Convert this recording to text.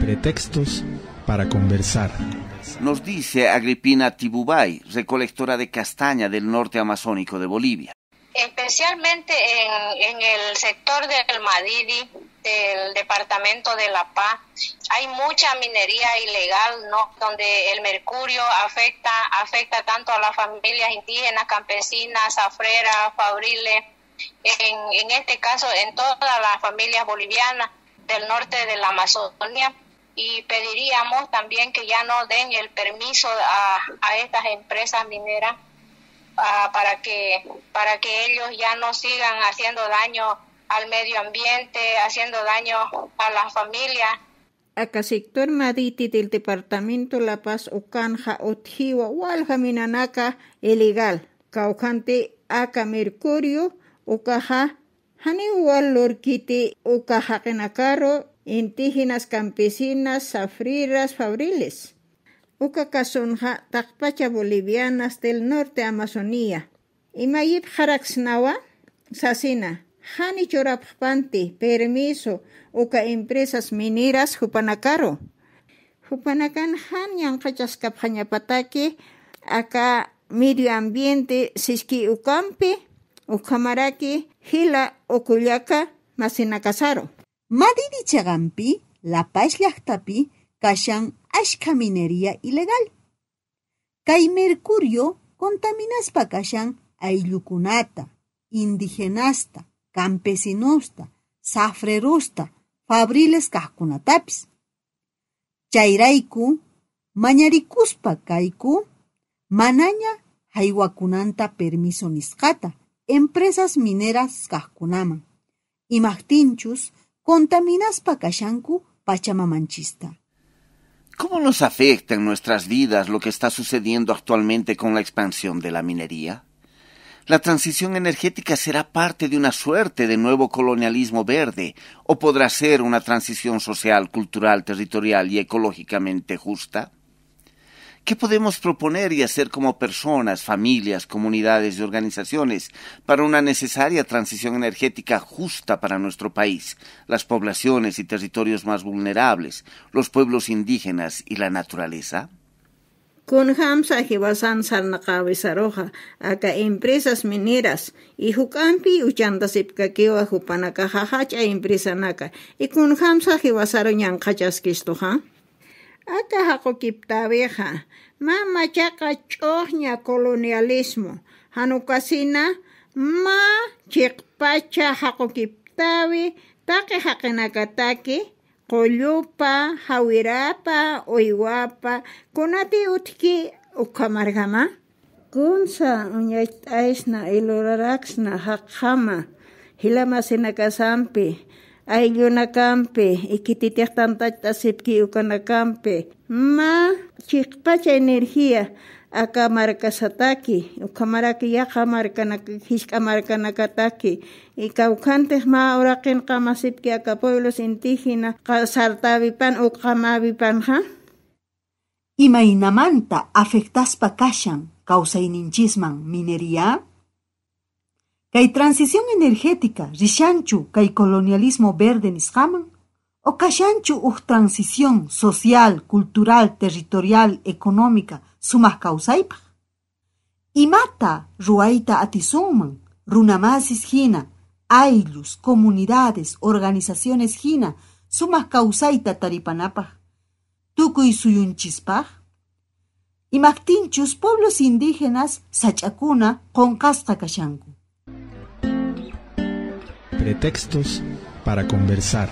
Pretextos para conversar. Nos dice Agripina Tibubay, recolectora de castaña del norte amazónico de Bolivia. Especialmente en, el sector del Madidi, del departamento de La Paz, hay mucha minería ilegal, ¿no? Donde el mercurio afecta, afecta tanto a las familias indígenas, campesinas, afreras, fabriles, en, en este caso en todas las familias bolivianas del norte de la Amazonia y pediríamos también que ya no den el permiso a, a estas empresas mineras para que para que ellos ya no sigan haciendo daño al medio ambiente, haciendo daño a las familias. sector maditi del departamento La Paz Ocanja Otjiwa Minanaka ilegal. Caucante acá Mercurio Ocaja Haniwal Lorquiti Ocaja Kenacarro indígenas, campesinas, safriras, fabriles. Uca casonja, tacpacha bolivianas del norte Amazonía. Imayip jaraxnawa, sasina. Hani chorappanti, permiso, uca empresas mineras jupanacaro. ...jupanakan han pataki Aka medio ambiente, siski ukampi... ...ukamaraki, hila okuyaka masinakasaro... Madirichagampi, la paz kashan Cayan minería ilegal. Kay mercurio contaminas Pakayán ayllukunata, indigenasta, campesinusta, safrerusta, fabriles Cajkunatapis. Chairaiku, Mañaricuspa Kaiku, manaña haywakunanta permiso niskata, empresas mineras y imaqtinchus Contaminas Pachama pachamamanchista. ¿Cómo nos afecta en nuestras vidas lo que está sucediendo actualmente con la expansión de la minería? La transición energética será parte de una suerte de nuevo colonialismo verde, o podrá ser una transición social, cultural, territorial y ecológicamente justa? ¿Qué podemos proponer y hacer como personas, familias, comunidades y organizaciones para una necesaria transición energética justa para nuestro país, las poblaciones y territorios más vulnerables, los pueblos indígenas y la naturaleza? Con Hamsa Hibasan Sarnakawisaroja, acá empresas mineras, y justa para Jupanaka Jajacha e empresa Naka, y con Hamsa Hibasaro Nyankachaskistoja. Ata hakukiptabiqa mamachaqa ch'uqña colonialismo Hanukasina ma chiqpacha hakukiptabi taqi haqinakataqi qullupa hawirapa uywapa kunati utki ukhamarqama kunsa uñayt'aysna iluraraqsna haqhama hilamasinakasanpi que ikititik ukana campe ma chikpacha energía akamarkasataki ukamaraki yaqamarkanaka hishk'amarkanakataki y kawkhantaj ma uraqinqa masipki aka pueblos indígena sartavipan imainamanta afectas pa kashan ninchisman minería Kay transición energética, rishanchu, kay colonialismo verde nishaman, o kashanchu u transición social, cultural, territorial, económica, sumas y mata, ruaita atisuman, runamasis hina, ailus, comunidades, organizaciones hina, sumas causaita taripanapa, y suyunchispa. Imactinchus pueblos indígenas sachakuna casta kashanku pretextos para conversar.